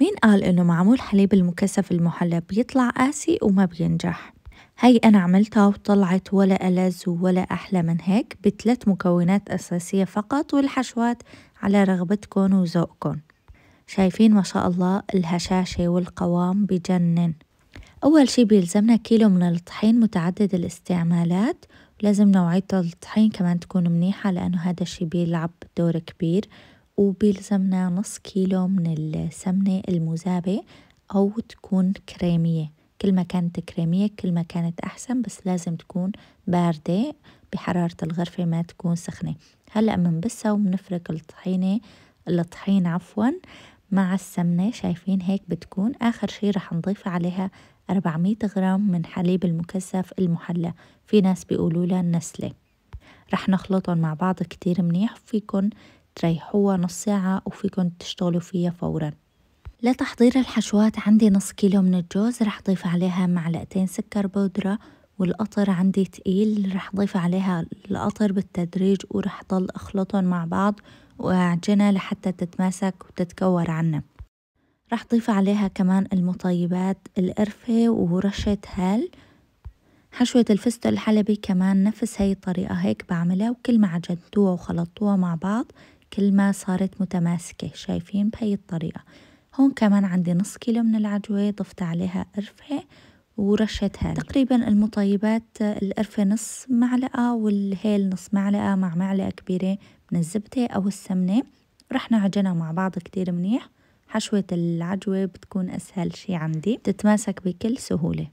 مين قال إنه معمول حليب المكثف المحلى بيطلع قاسي وما بينجح؟ هاي أنا عملتها وطلعت ولا ألذ ولا أحلى من هيك بثلاث مكونات أساسية فقط والحشوات على رغبتكم وذوقكم شايفين ما شاء الله الهشاشة والقوام بجنن أول شي بيلزمنا كيلو من الطحين متعدد الاستعمالات لازم نوعية الطحين كمان تكون منيحة لأنه هذا الشي بيلعب دور كبير وبيلزمنا نص كيلو من السمنة المذابة أو تكون كريمية كل ما كانت كريمية كل ما كانت أحسن بس لازم تكون باردة بحرارة الغرفة ما تكون سخنة هلأ بسة ومنفرك الطحينة الطحين عفوا مع السمنة شايفين هيك بتكون آخر شي رح نضيف عليها 400 غرام من حليب المكثف المحلى في ناس بيقولوا له النسلة رح نخلطهم مع بعض كتير منيح فيكن تريحوها نص ساعة وفيكن تشتغلوا فيها فورا لتحضير الحشوات عندي نص كيلو من الجوز رح ضيف عليها معلقتين سكر بودرة والقطر عندي تقيل رح ضيف عليها القطر بالتدريج ورح ضل أخلطهم مع بعض وأعجنها لحتى تتماسك وتتكور عنا رح ضيف عليها كمان المطيبات القرفة ورشة هال حشوة الفستق الحلبي كمان نفس هاي الطريقة هيك بعملها وكل ما عجنتوها وخلطتوها مع بعض كل ما صارت متماسكة شايفين بهي الطريقة هون كمان عندي نص كيلو من العجوة ضفت عليها قرفة ورشتها تقريبا المطيبات القرفة نص معلقة والهيل نص معلقة مع معلقة كبيرة من الزبدة أو السمنة رح نعجنها مع بعض كتير منيح حشوة العجوة بتكون أسهل شي عندي بتتماسك بكل سهولة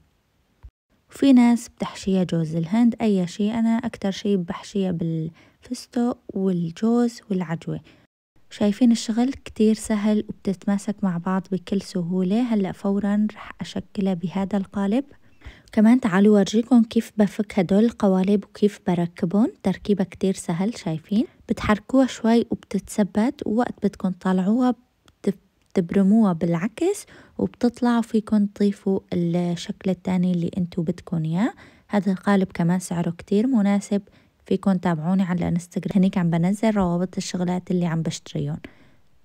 وفي ناس بتحشيها جوز الهند أي شيء أنا أكتر شيء بحشيها بالفستق والجوز والعجوة شايفين الشغل كتير سهل وبتتماسك مع بعض بكل سهولة هلأ فورا رح أشكلها بهذا القالب كمان تعالوا ورجيكم كيف بفك هدول القوالب وكيف بركبهم تركيبة كتير سهل شايفين بتحركوها شوي وبتتثبت ووقت بدكم تطلعوها بتبرموها بالعكس وبتطلع فيكن تضيفوا الشكل التاني اللي انتو بدكن اياه هذا القالب كمان سعره كتير مناسب فيكن تابعوني على انستغرام هنيك عم بنزل روابط الشغلات اللي عم بشتريهم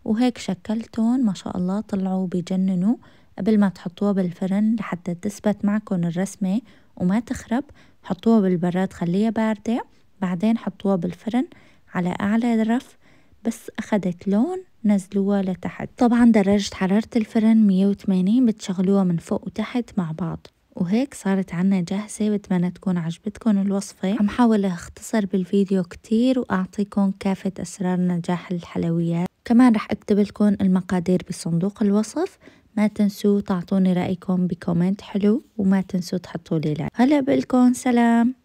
وهيك شكلتهم ما شاء الله طلعوا بجننوا قبل ما تحطوها بالفرن لحتى تثبت معكم الرسمة وما تخرب حطوها بالبراد خليها باردة بعدين حطوها بالفرن على أعلى الرف بس أخدت لون نزلوها لتحت طبعا درجة حرارة الفرن 180 بتشغلوها من فوق وتحت مع بعض وهيك صارت عنا جاهزة بتمنى تكون عجبتكم الوصفة عم حاول اختصر بالفيديو كتير واعطيكم كافة اسرار نجاح الحلويات كمان رح اكتب لكم المقادير بصندوق الوصف ما تنسوا تعطوني رأيكم بكومنت حلو وما تنسوا تحطوا لي لايك هلا بقلكم سلام